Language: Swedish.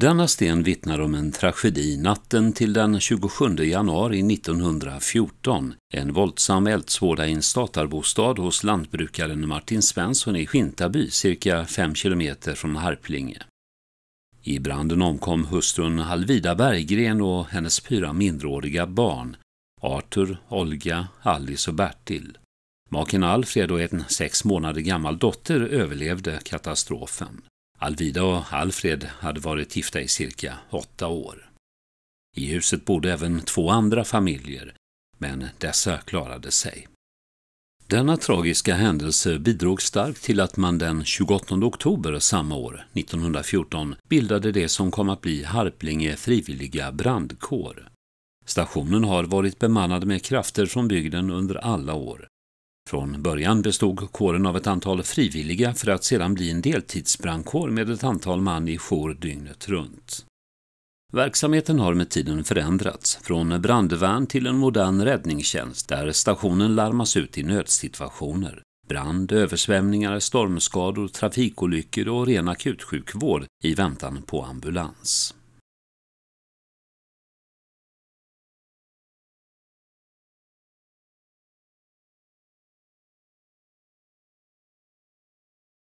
Denna sten vittnar om en tragedi natten till den 27 januari 1914. En våldsam eldsvåda i en statarbostad hos lantbrukaren Martin Svensson i Skintaby, cirka 5 kilometer från Harplinge. I branden omkom hustrun Halvida Berggren och hennes fyra minderåriga barn, Arthur, Olga, Alice och Bertil. Maken Alfred och en sex månader gammal dotter överlevde katastrofen. Alvida och Alfred hade varit gifta i cirka åtta år. I huset bodde även två andra familjer, men dessa klarade sig. Denna tragiska händelse bidrog starkt till att man den 28 oktober samma år, 1914, bildade det som kom att bli Harplinge frivilliga brandkår. Stationen har varit bemannad med krafter från bygden under alla år, från början bestod kåren av ett antal frivilliga för att sedan bli en deltidsbrandkår med ett antal man i jour dygnet runt. Verksamheten har med tiden förändrats, från brandvärn till en modern räddningstjänst där stationen larmas ut i nödsituationer. Brand, översvämningar, stormskador, trafikolyckor och ren akutsjukvård i väntan på ambulans.